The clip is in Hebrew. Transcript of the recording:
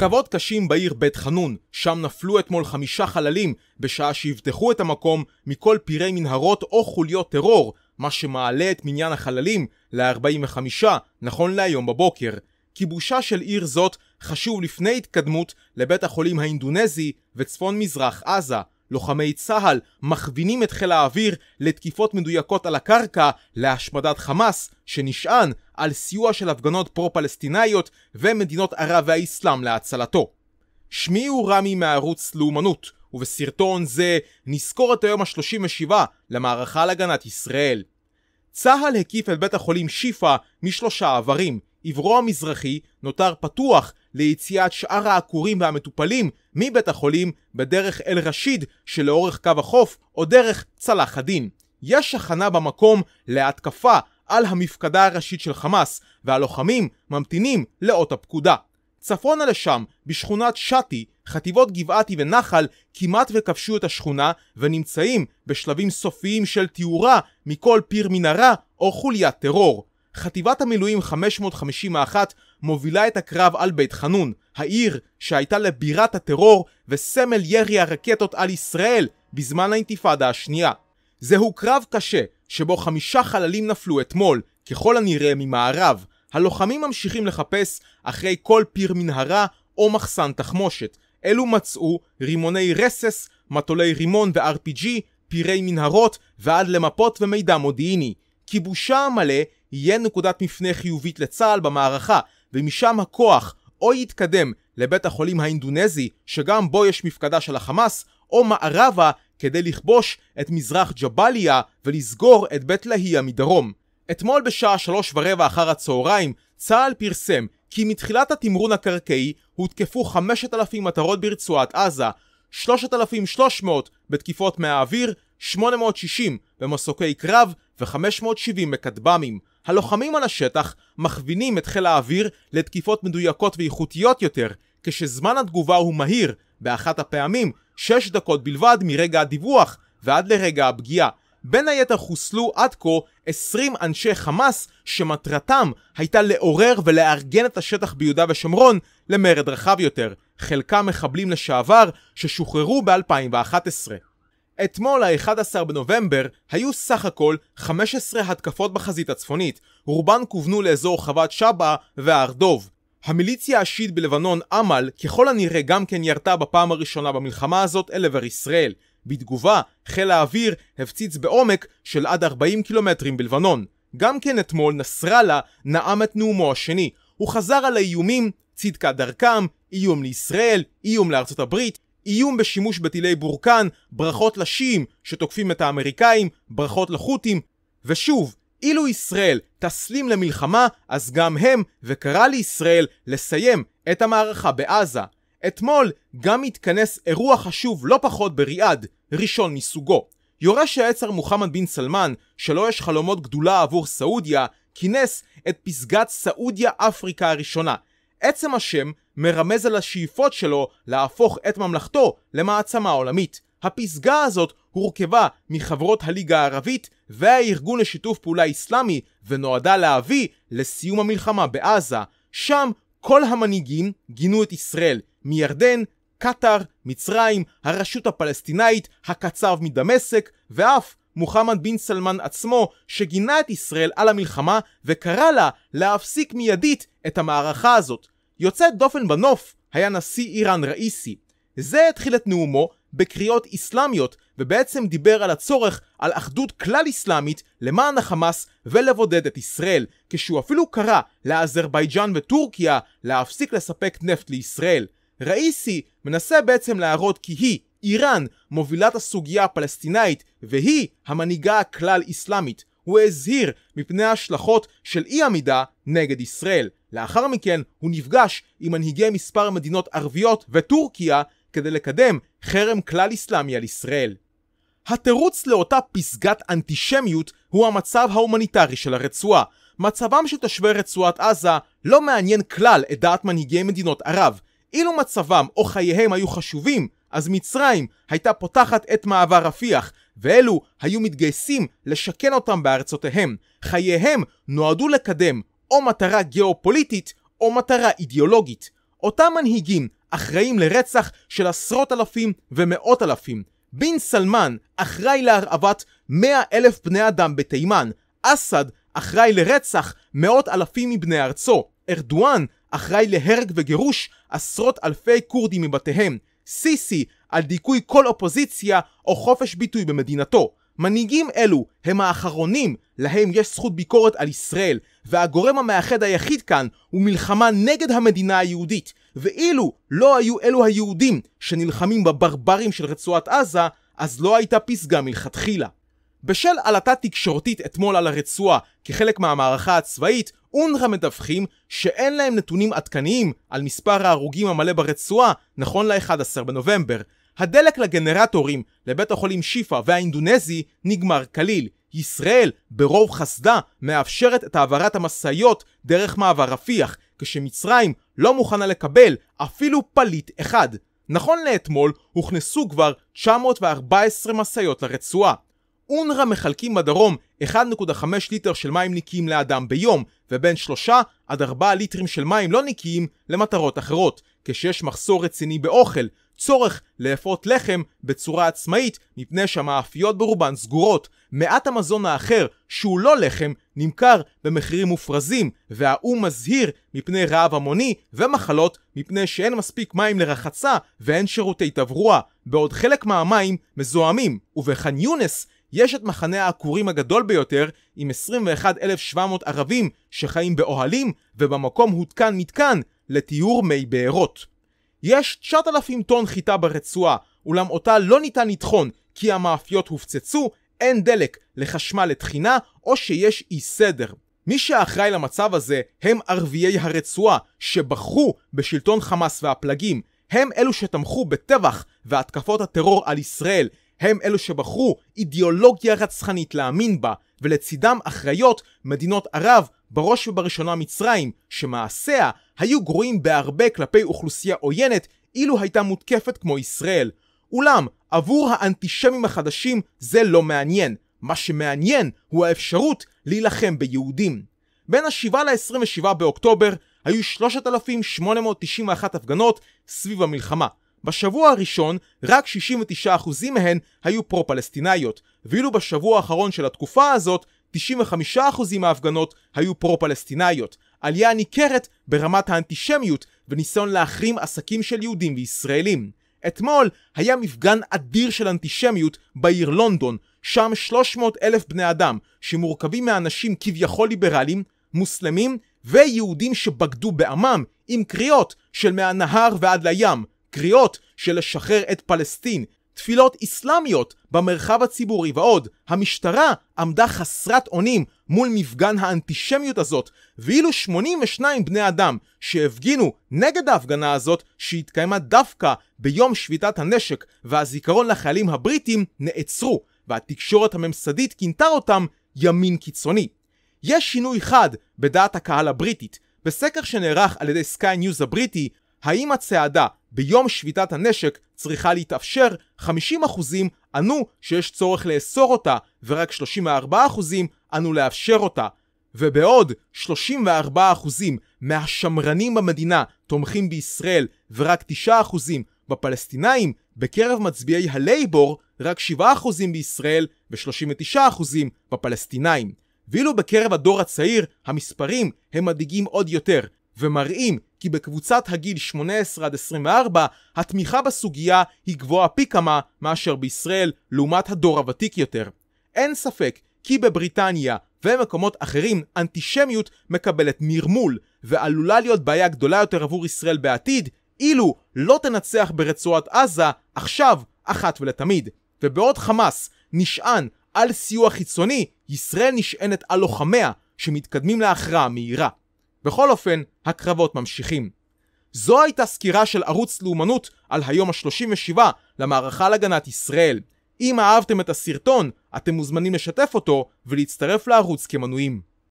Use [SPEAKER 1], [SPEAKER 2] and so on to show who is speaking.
[SPEAKER 1] קרבות קשים בעיר בית חנון, שם נפלו אתמול חמישה חללים, בשעה שיבטחו את המקום מכל פירי מנהרות או חוליות טרור, מה שמעלה את מניין החללים ל-45 נכון להיום בבוקר. כיבושה של עיר זאת חשוב לפני התקדמות לבית החולים האינדונזי וצפון מזרח עזה. לוחמי צה"ל מכווינים את חיל האוויר לתקיפות מדויקות על הקרקע, להשמדת חמאס, שנשען על סיוע של הפגנות פרו-פלסטינאיות ומדינות ערב והאסלאם להצלתו. שמי הוא רמי מערוץ לאומנות, ובסרטון זה נזכור את היום ה-37 למערכה על הגנת ישראל. צה"ל הקיף את בית החולים שיפא משלושה עברים, עברו המזרחי נותר פתוח ליציאת שאר העקורים והמטופלים מבית החולים בדרך אל רשיד שלאורך קו החוף או דרך צלח הדין. יש הכנה במקום להתקפה על המפקדה הראשית של חמאס, והלוחמים ממתינים לאות הפקודה. צפונה לשם, בשכונת שתי, חטיבות גבעתי ונחל כמעט וכבשו את השכונה ונמצאים בשלבים סופיים של תיאורה מכל פיר מנהרה או חוליית טרור. חטיבת המילואים 551 מובילה את הקרב על בית חנון, העיר שהייתה לבירת הטרור וסמל ירי הרקטות על ישראל בזמן האינתיפאדה השנייה. זהו קרב קשה, שבו חמישה חללים נפלו אתמול, ככל הנראה ממערב. הלוחמים ממשיכים לחפש אחרי כל פיר מנהרה או מחסן תחמושת. אלו מצאו רימוני רסס, מטולי רימון ו-RPG, פירי מנהרות ועד למפות ומידע מודיעיני. כיבושה המלא יהיה נקודת מפנה חיובית לצה"ל במערכה, ומשם הכוח או יתקדם לבית החולים האינדונזי, שגם בו יש מפקדה של החמאס, או מערבה כדי לכבוש את מזרח ג'באליה ולסגור את בית להיה מדרום. אתמול בשעה שלוש ורבע אחר הצהריים, צה"ל פרסם כי מתחילת התמרון הקרקעי הותקפו 5,000 מטרות ברצועת עזה, 3,300 בתקיפות מהאוויר, 860 במסוקי קרב ו-570 בכטב"מים. הלוחמים על השטח מכווינים את חיל האוויר לתקיפות מדויקות ואיכותיות יותר, כשזמן התגובה הוא מהיר, באחת הפעמים, 6 דקות בלבד מרגע הדיווח ועד לרגע הפגיעה. בין היתר חוסלו עד כה 20 אנשי חמאס שמטרתם הייתה לעורר ולארגן את השטח ביהודה ושומרון למרד רחב יותר, חלקם מחבלים לשעבר ששוחררו ב-2011. אתמול, ה-11 בנובמבר, היו סך הכל 15 התקפות בחזית הצפונית, רובן כוונו לאזור חוות שבא והר דוב. המיליציה השיעית בלבנון, אמל, ככל הנראה גם כן ירתה בפעם הראשונה במלחמה הזאת אל עבר ישראל. בתגובה, חיל האוויר הפציץ בעומק של עד 40 קילומטרים בלבנון. גם כן אתמול נסראללה נאם את נאומו השני. הוא חזר על האיומים, צדקת דרכם, איום לישראל, איום לארצות הברית, איום בשימוש בטילי בורקן, ברכות לשיעים שתוקפים את האמריקאים, ברכות לחות'ים, ושוב, אילו ישראל תסלים למלחמה, אז גם הם, וקרא לישראל לסיים את המערכה בעזה. אתמול גם התכנס אירוע חשוב לא פחות בריאד, ראשון מסוגו. יורש העצר מוחמד בן סלמן, שלו יש חלומות גדולה עבור סעודיה, כינס את פסגת סעודיה אפריקה הראשונה, עצם השם מרמז על השאיפות שלו להפוך את ממלכתו למעצמה עולמית. הפסגה הזאת הורכבה מחברות הליגה הערבית והארגון לשיתוף פעולה איסלאמי ונועדה להביא לסיום המלחמה בעזה. שם כל המנהיגים גינו את ישראל, מירדן, קטאר, מצרים, הרשות הפלסטינאית, הקצב מדמשק ואף מוחמד בן סלמן עצמו, שגינה את ישראל על המלחמה וקרא לה להפסיק מיידית את המערכה הזאת. יוצא דופן בנוף היה נשיא איראן ראיסי. זה התחיל את נאומו בקריאות איסלאמיות, ובעצם דיבר על הצורך על אחדות כלל איסלאמית למען החמאס ולבודד את ישראל, כשהוא אפילו קרא לאזרבייג'אן וטורקיה להפסיק לספק נפט לישראל. ראיסי מנסה בעצם להראות כי היא, איראן מובילת הסוגיה הפלסטינאית והיא המנהיגה הכלל אסלאמית. הוא הזהיר מפני ההשלכות של אי עמידה נגד ישראל. לאחר מכן הוא נפגש עם מנהיגי מספר מדינות ערביות וטורקיה כדי לקדם חרם כלל אסלאמי על ישראל. התירוץ לאותה פסגת אנטישמיות הוא המצב ההומניטרי של הרצועה. מצבם של תושבי רצועת עזה לא מעניין כלל את דעת מנהיגי מדינות ערב, אילו מצבם או חייהם היו חשובים, אז מצרים הייתה פותחת את מעבר רפיח, ואלו היו מתגייסים לשכן אותם בארצותיהם. חייהם נועדו לקדם או מטרה גיאופוליטית או מטרה אידיאולוגית. אותם מנהיגים אחראים לרצח של עשרות אלפים ומאות אלפים. בן סלמן אחראי להרעבת מאה אלף בני אדם בתימן. אסד אחראי לרצח מאות אלפים מבני ארצו. ארדואן אחראי להרג וגירוש עשרות אלפי כורדים מבתיהם, סיסי על דיכוי כל אופוזיציה או חופש ביטוי במדינתו. מנהיגים אלו הם האחרונים להם יש זכות ביקורת על ישראל, והגורם המאחד היחיד כאן הוא מלחמה נגד המדינה היהודית, ואילו לא היו אלו היהודים שנלחמים בברברים של רצועת עזה, אז לא הייתה פסגה מלכתחילה. בשל עלטה תקשורתית אתמול על הרצועה כחלק מהמערכה הצבאית, אונר"א מדווחים שאין להם נתונים עדכניים על מספר ההרוגים המלא ברצועה נכון ל-11 בנובמבר. הדלק לגנרטורים לבית החולים שיפא והאינדונזי נגמר כליל. ישראל, ברוב חסדה, מאפשרת את העברת המשאיות דרך מעבר רפיח, כשמצרים לא מוכנה לקבל אפילו פליט אחד. נכון לאתמול הוכנסו כבר 914 משאיות לרצועה. אונר"א מחלקים בדרום 1.5 ליטר של מים נקיים לאדם ביום, ובין 3 עד 4 ליטרים של מים לא נקיים למטרות אחרות, כשיש מחסור רציני באוכל, צורך לאפות לחם בצורה עצמאית, מפני שהמאפיות ברובן סגורות. מעט המזון האחר, שהוא לא לחם, נמכר במחירים מופרזים, והאו"ם מזהיר מפני רעב המוני ומחלות, מפני שאין מספיק מים לרחצה ואין שירותי תברואה, בעוד חלק מהמים מזוהמים, ובח'אן יונס יש את מחנה העקורים הגדול ביותר, עם 21,700 ערבים שחיים באוהלים, ובמקום הותקן מתקן לטיהור מי בארות. יש 9,000 טון חיטה ברצועה, אולם אותה לא ניתן לטחון, כי המאפיות הופצצו, אין דלק לחשמל לטחינה, או שיש אי סדר. מי שאחראי למצב הזה הם ערביי הרצועה, שבחרו בשלטון חמאס והפלגים. הם אלו שתמכו בטבח והתקפות הטרור על ישראל. הם אלו שבחרו אידיאולוגיה רצחנית להאמין בה, ולצידם אחראיות מדינות ערב, בראש ובראשונה מצרים, שמעשיה היו גרועים בהרבה כלפי אוכלוסייה עוינת, אילו הייתה מותקפת כמו ישראל. אולם, עבור האנטישמים החדשים זה לא מעניין. מה שמעניין הוא האפשרות להילחם ביהודים. בין ה-7 ל-27 באוקטובר היו 3,891 הפגנות סביב המלחמה. בשבוע הראשון רק 69% מהן היו פרו-פלסטינאיות, ואילו בשבוע האחרון של התקופה הזאת 95% מההפגנות היו פרו-פלסטינאיות. עלייה ניכרת ברמת האנטישמיות וניסיון להחרים עסקים של יהודים וישראלים. אתמול היה מפגן אדיר של אנטישמיות בעיר לונדון, שם 300 אלף בני אדם, שמורכבים מאנשים כביכול ליברליים, מוסלמים ויהודים שבגדו בעמם, עם קריאות של מהנהר ועד לים, קריאות של לשחרר את פלסטין, תפילות אסלאמיות במרחב הציבורי ועוד. המשטרה עמדה חסרת אונים מול מפגן האנטישמיות הזאת, ואילו 82 בני אדם שהפגינו נגד ההפגנה הזאת, שהתקיימה דווקא ביום שביתת הנשק והזיכרון לחיילים הבריטים, נעצרו, והתקשורת הממסדית כינתה אותם ימין קיצוני. יש שינוי חד בדעת הקהל הבריטית. בסקר שנערך על ידי סקיי ניוז הבריטי, האם הצעדה ביום שביתת הנשק צריכה להתאפשר, 50% ענו שיש צורך לאסור אותה, ורק 34% ענו לאפשר אותה. ובעוד 34% מהשמרנים במדינה תומכים בישראל, ורק 9% בפלסטינאים, בקרב מצביעי הלייבור, רק 7% בישראל ו-39% בפלסטינאים. ואילו בקרב הדור הצעיר, המספרים הם מדאיגים עוד יותר. ומראים כי בקבוצת הגיל 18 עד 24 התמיכה בסוגיה היא גבוהה פי כמה מאשר בישראל לעומת הדור הוותיק יותר. אין ספק כי בבריטניה ומקומות אחרים אנטישמיות מקבלת מרמול ועלולה להיות בעיה גדולה יותר עבור ישראל בעתיד אילו לא תנצח ברצועת עזה עכשיו אחת ולתמיד. ובעוד חמאס נשען על סיוע חיצוני, ישראל נשענת על לוחמיה שמתקדמים להכרעה מהירה. בכל אופן, הקרבות ממשיכים. זו הייתה סקירה של ערוץ לאומנות על היום ה-37 למערכה להגנת ישראל. אם אהבתם את הסרטון, אתם מוזמנים לשתף אותו ולהצטרף לערוץ כמנויים.